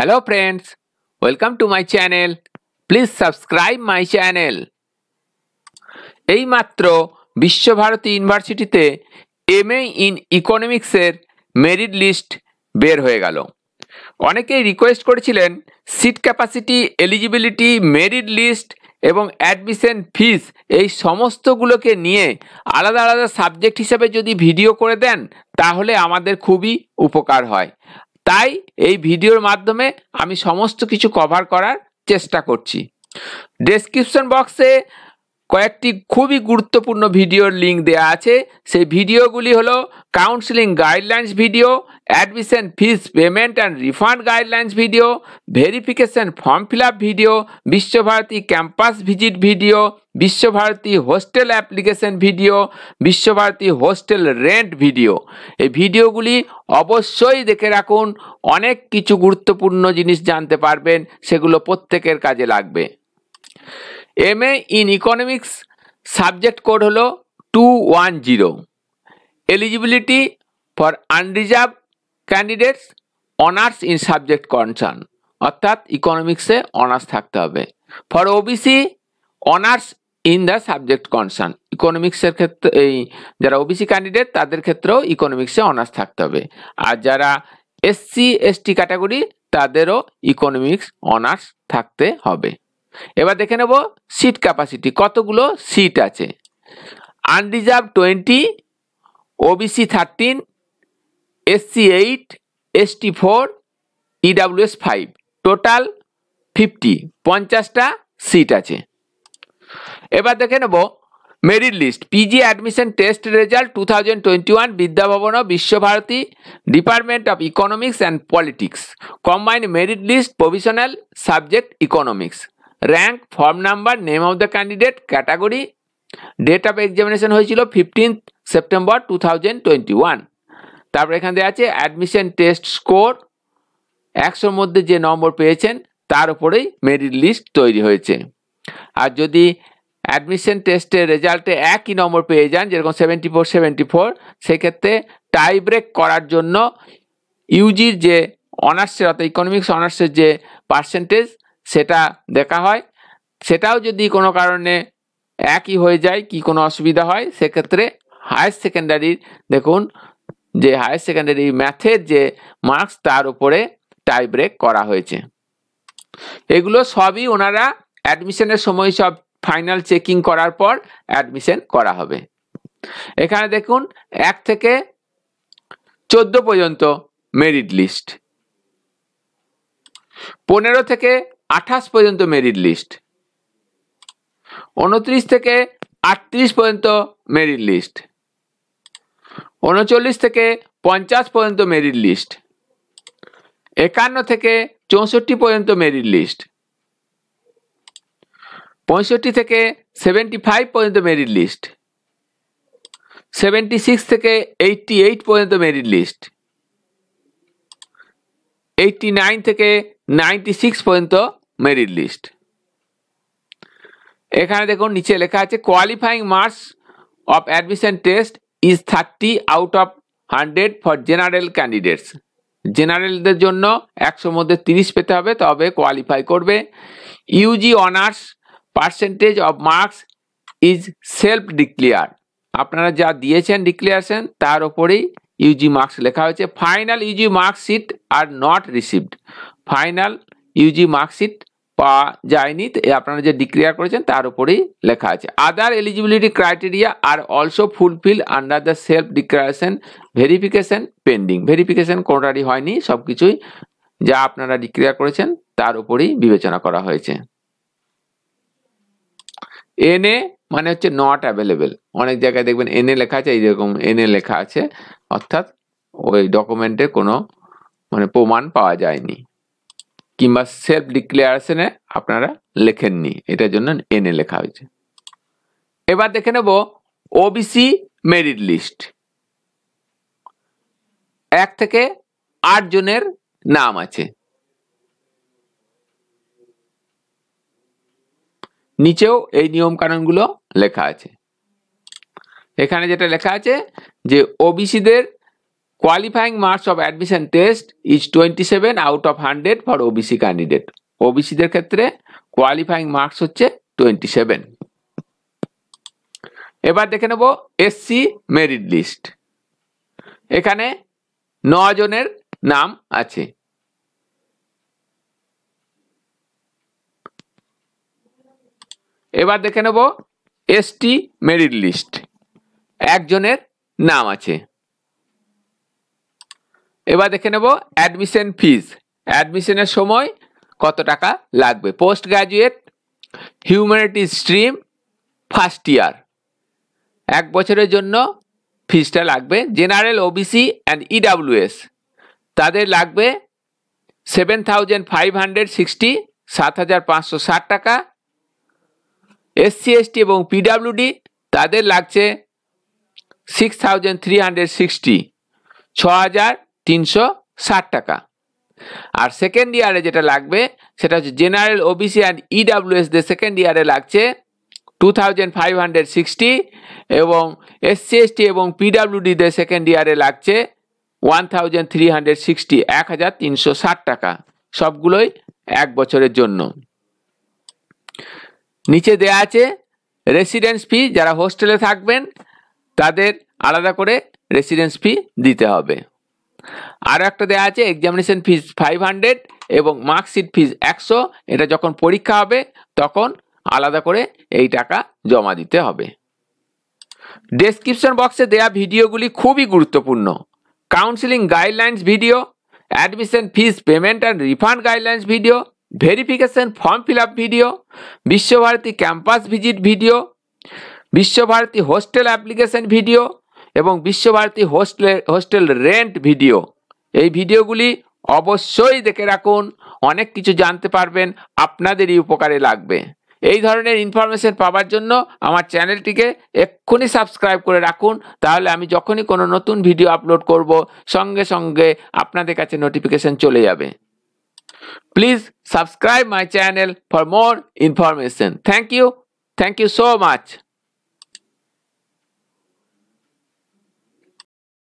Hello friends, welcome to my channel. Please subscribe my channel. এই মাত্র বিশ্বভারতী ইউনিভার্সিটিতে M A in ইকোনমিক্সের merit list বের হয়ে গেল অনেকেই রিকোয়েস্ট করেছিলেন seat capacity eligibility merit list এবং অ্যাডমিশন ফিস এই সমস্তগুলোকে নিয়ে আলাদা আলাদা সাবজেক্ট হিসেবে যদি ভিডিও করে দেন তাহলে আমাদের খুবই উপকার হয় তাই এই ভিডিওর মাধ্যমে আমি সমস্ত কিছু কভার করার চেষ্টা করছি ডেসক্রিপশন বক্সে কয়েকটি খুবই গুরুত্বপূর্ণ ভিডিওর লিঙ্ক দেওয়া আছে সেই ভিডিওগুলি হলো counselling guidelines video admission fees payment and refund guidelines video verification form fill video Visva Bharati campus visit video Visva Bharati hostel application video Visva Bharati hostel rent video এই ভিডিওগুলি অবশ্যই দেখে রাখুন অনেক কিছু গুরুত্বপূর্ণ জিনিস জানতে পারবেন সেগুলো প্রত্যেকের কাজে লাগবে M A in economics subject code হলো two one zero eligibility for unreserved candidates honours in subject concern অর্থাৎ ইকোনমিক্সে অনার্স থাকতে হবে for OBC honours in the subject concern ইকোনমিক্সের ক্ষেত্রে এই যারা ওবিসি ক্যান্ডিডেট তাদের ক্ষেত্রেও ইকোনমিক্সে অনার্স থাকতে হবে আর যারা এসসি এসটি ক্যাটাগরি তাদেরও ইকোনমিক্স অনার্স থাকতে হবে এবার দেখে নেব সিট ক্যাপাসিটি কতগুলো সিট আছে unreserved twenty OBC thirteen SC eight ST four EWS five total fifty পঞ্চাশটা সিট আছে এবার দেখে নেব merit list PG admission test result two thousand twenty one Vidya Bhavana Visva Bharati department of economics and politics combined merit list provisional subject economics rank form number name of the candidate category date of examination হয়েছিল fifteenth September two thousand twenty one তারপর এখান থেকে আছে admission test score একশোর মধ্যে যে নম্বর পেয়েছেন তার উপরেই মেরিট লিস্ট তৈরি হয়েছে আর যদি অ্যাডমিশন টেস্টের রেজাল্টে একই নম্বর পেয়ে যান যেরকম সেভেন্টি ফোর সেভেন্টি ফোর সেক্ষেত্রে টাই ব্রেক করার জন্য ইউজির যে অনার্সের অর্থাৎ ইকোনমিক্স অনার্সের যে পার্সেন্টেজ সেটা দেখা হয় সেটাও যদি কোনো কারণে একই হয়ে যায় কি কোনো অসুবিধা হয় সেক্ষেত্রে হায়ার সেকেন্ডারির দেখুন যে হায়ার সেকেন্ডারি ম্যাথের যে মার্কস তার উপরে টাই ব্রেক করা হয়েছে এগুলো সবই ওনারা অ্যাডমিশনের সময় সব ফাইনাল চেকিং করার পর অ্যাডমিশন করা হবে এখানে দেখুন এক থেকে চোদ্দ পর্যন্ত মেরিট লিস্ট পনেরো থেকে আঠাশ পর্যন্ত মেরিট লিস্ট উনত্রিশ থেকে আটত্রিশ পর্যন্ত মেরিট লিস্ট উনচল্লিশ থেকে পঞ্চাশ পর্যন্ত মেরিট লিস্ট একান্ন থেকে চৌষট্টি পর্যন্ত মেরিট লিস্ট পঁয়ষট্টি থেকে সেভেন্টি ফাইভ পর্যন্ত মেরিট লিস্ট সেভেন্টি সিক্স থেকে এইটটি এইট পর্যন্ত মেরিট লিস্ট এইটটি নাইন থেকে নাইনটি সিক্স পর্যন্ত মেরিট লিস্ট এখানে দেখুন নিচে লেখা আছে qualifying marks of admission test is thirty out of hundred for general candidates জেনারেলদের জন্য একশোর মধ্যে তিরিশ পেতে হবে তবে কোয়ালিফাই করবে UG honours percentage of marks is self declare আপনারা যা দিয়েছেন ডিক্লেয়ারেশন তার ওপরেই ইউজি মার্কস লেখা হয়েছে final UG marksheet are not received final UG marksheet পাওয়া যায়নি আপনারা যে ডিক্লেয়ার করেছেন তার উপরেই লেখা আছে other eligibility criteria are also fulfil under the self declaration verification pending verification কোনটারই হয়নি সব কিছুই যা আপনারা ডিক্লেয়ার করেছেন তার উপরেই বিবেচনা করা হয়েছে এনএ মানে হচ্ছে নট অ্যাভেলেবেল অনেক জায়গায় দেখবেন এনএ লেখা আছে এইরকম এনএ লেখা আছে অর্থাৎ ওই ডকুমেন্টের কোনো মানে প্রমাণ পাওয়া যায়নি কিংবা সেলফ ডিক্লেয়ারেশনে আপনারা লেখেননি এটার জন্য এনে লেখা হয়েছে এবার দেখে নেব ওবিসি মেরিট লিস্ট এক থেকে আট জনের নাম আছে নিচেও এই নিয়ম কানুনগুলো লেখা আছে এখানে যেটা লেখা আছে যে ওবিসিদের qualifying marks of admission test is twenty seven out of hundred for OBC candidate ওবিসিদের ক্ষেত্রে কোয়ালিফাইং মার্কস হচ্ছে টোয়েন্টি সেভেন এবার দেখে নেব এসসি মেরিট লিস্ট এখানে নজনের নাম আছে এবার দেখে নেব এসটি মেরিট লিস্ট একজনের নাম আছে এবার দেখে নেব অ্যাডমিশন ফিজ অ্যাডমিশনের সময় কত টাকা লাগবে post graduate humanity stream first year এক বছরের জন্য ফিজটা লাগবে জেনারেল ওবিসি অ্যান্ড ইডাব্লিউএস তাদের লাগবে seven thousand five hundred sixty সাত হাজার পাঁচশো ষাট টাকা এসসি এসটি এবং পিডাব্লিউডি তাদের লাগছে six thousand three hundred sixty ছ হাজার তিনশো ষাট টাকা আর সেকেন্ড ইয়ারে যেটা লাগবে সেটা হচ্ছে জেনারেল ওবিসি অ্যান্ড ইডাব্লিউএসদের সেকেন্ড ইয়ারে লাগছে two thousand five hundred sixty এবং এসসি এসটি এবং পিডাব্লিউডিদের সেকেন্ড ইয়ারে লাগছে one thousand three hundred sixty এক হাজার তিনশো ষাট টাকা সবগুলোই এক বছরের জন্য নিচে দেয়া আছে রেসিডেন্স ফি যারা হোস্টেলে থাকবেন তাদের আলাদা করে রেসিডেন্স ফি দিতে হবে আর একটা দেওয়া আছে এক্সামিনেশন ফিজ ফাইভ হান্ড্রেড এবং মার্কশিট ফিজ একশো এটা যখন পরীক্ষা হবে তখন আলাদা করে এই টাকা জমা দিতে হবে ডেসক্রিপশন বক্সে দেয়া ভিডিওগুলি খুবই গুরুত্বপূর্ণ counselling guidelines video admission fees payment and refund guidelines video verification form fill up video Visva Bharati campus visit video Visva Bharati hostel application video এবং Visva Bharati hostel hostel rent video এই ভিডিওগুলি অবশ্যই দেখে রাখুন অনেক কিছু জানতে পারবেন আপনাদেরই উপকারে লাগবে এই ধরনের ইনফরমেশন পাওয়ার জন্য আমার চ্যানেলটিকে এক্ষুনি সাবস্ক্রাইব করে রাখুন তাহলে আমি যখনই কোনো নতুন ভিডিও আপলোড করব সঙ্গে সঙ্গে আপনাদের কাছে নোটিফিকেশন চলে যাবে please subscribe my channel for more information thank you thank you so much